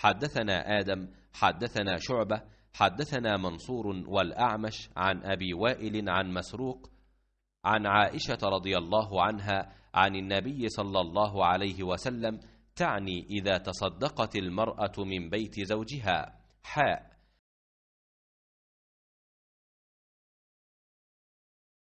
حدثنا آدم حدثنا شعبة حدثنا منصور والأعمش عن أبي وائل عن مسروق عن عائشة رضي الله عنها عن النبي صلى الله عليه وسلم تعني إذا تصدقت المرأة من بيت زوجها حاء